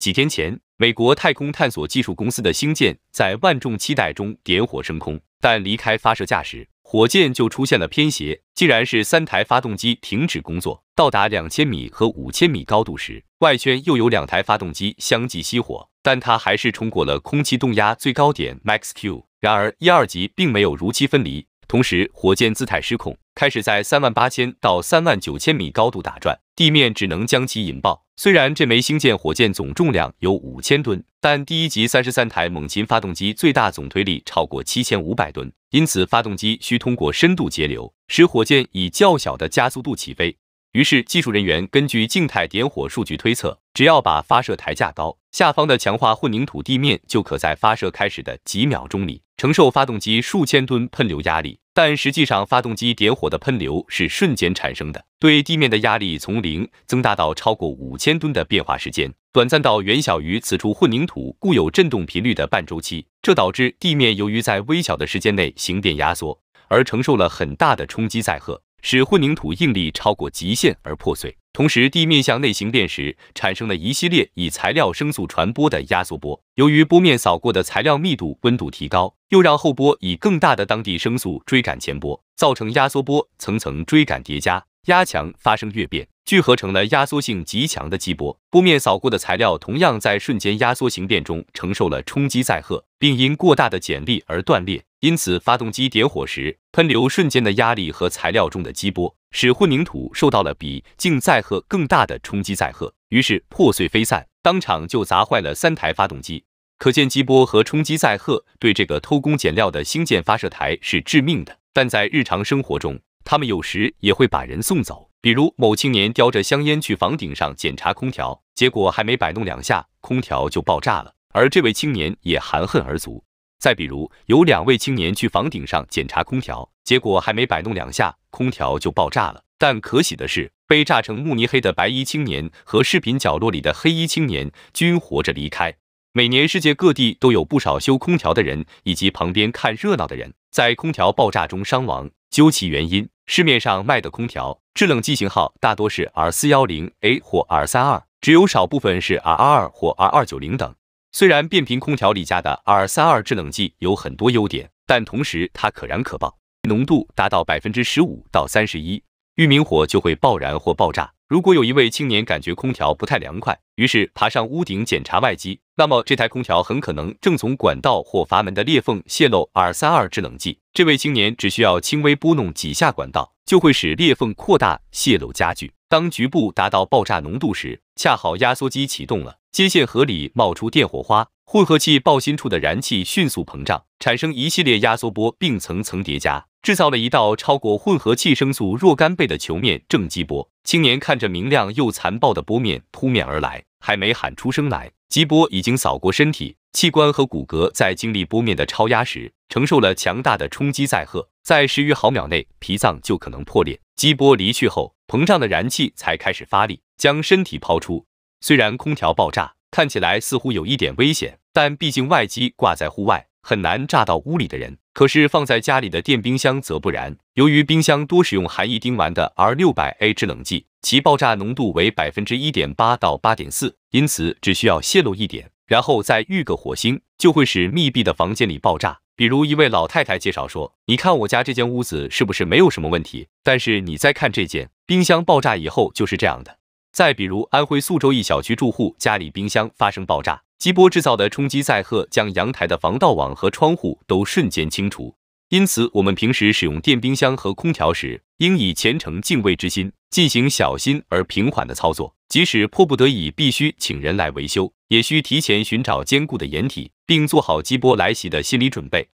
几天前，美国太空探索技术公司的星舰在万众期待中点火升空，但离开发射架时，火箭就出现了偏斜。竟然是三台发动机停止工作。到达两千米和五千米高度时，外圈又有两台发动机相继熄火，但它还是冲过了空气动压最高点 Max Q。然而，一二级并没有如期分离，同时火箭姿态失控。开始在三万八千到三万九千米高度打转，地面只能将其引爆。虽然这枚星舰火箭总重量有五千吨，但第一级三十三台猛禽发动机最大总推力超过七千五百吨，因此发动机需通过深度节流，使火箭以较小的加速度起飞。于是，技术人员根据静态点火数据推测，只要把发射台架高下方的强化混凝土地面，就可在发射开始的几秒钟里承受发动机数千吨喷流压力。但实际上，发动机点火的喷流是瞬间产生的，对地面的压力从零增大到超过五千吨的变化时间，短暂到远小于此处混凝土固有振动频率的半周期，这导致地面由于在微小的时间内形变压缩，而承受了很大的冲击载荷。使混凝土应力超过极限而破碎，同时地面向内形变时产生了一系列以材料声速传播的压缩波。由于波面扫过的材料密度、温度提高，又让后波以更大的当地声速追赶前波，造成压缩波层层追赶叠加，压强发生跃变，聚合成了压缩性极强的激波。波面扫过的材料同样在瞬间压缩形变中承受了冲击载荷，并因过大的剪力而断裂。因此，发动机点火时喷流瞬间的压力和材料中的激波，使混凝土受到了比静载荷更大的冲击载荷，于是破碎飞散，当场就砸坏了三台发动机。可见激波和冲击载荷对这个偷工减料的星舰发射台是致命的。但在日常生活中，他们有时也会把人送走，比如某青年叼着香烟去房顶上检查空调，结果还没摆弄两下，空调就爆炸了，而这位青年也含恨而足。再比如，有两位青年去房顶上检查空调，结果还没摆弄两下，空调就爆炸了。但可喜的是，被炸成慕尼黑的白衣青年和视频角落里的黑衣青年均活着离开。每年世界各地都有不少修空调的人以及旁边看热闹的人在空调爆炸中伤亡。究其原因，市面上卖的空调制冷剂型号大多是 R410A 或 R32，只有少部分是 R22 或 R290 等。虽然变频空调里加的 R32 制冷剂有很多优点，但同时它可燃可爆，浓度达到百分之十五到三十一，遇明火就会爆燃或爆炸。如果有一位青年感觉空调不太凉快，于是爬上屋顶检查外机，那么这台空调很可能正从管道或阀门的裂缝泄漏 R32 制冷剂。这位青年只需要轻微拨弄几下管道，就会使裂缝扩大，泄漏加剧。当局部达到爆炸浓度时，恰好压缩机启动了，接线盒里冒出电火花，混合器爆心处的燃气迅速膨胀，产生一系列压缩波，并层层叠加，制造了一道超过混合器声速若干倍的球面正激波。青年看着明亮又残暴的波面扑面而来，还没喊出声来，激波已经扫过身体，器官和骨骼在经历波面的超压时，承受了强大的冲击载荷，在十余毫秒内，脾脏就可能破裂。激波离去后。膨胀的燃气才开始发力，将身体抛出。虽然空调爆炸看起来似乎有一点危险，但毕竟外机挂在户外，很难炸到屋里的人。可是放在家里的电冰箱则不然。由于冰箱多使用含一丁烷的 R600A 制冷剂，其爆炸浓度为百分之一点八到八点四，因此只需要泄漏一点，然后再遇个火星，就会使密闭的房间里爆炸。比如一位老太太介绍说：“你看我家这间屋子是不是没有什么问题？但是你再看这间，冰箱爆炸以后就是这样的。”再比如安徽宿州一小区住户家里冰箱发生爆炸，激波制造的冲击载荷将阳台的防盗网和窗户都瞬间清除。因此，我们平时使用电冰箱和空调时，应以虔诚敬畏之心进行小心而平缓的操作。即使迫不得已必须请人来维修，也需提前寻找坚固的掩体，并做好激波来袭的心理准备。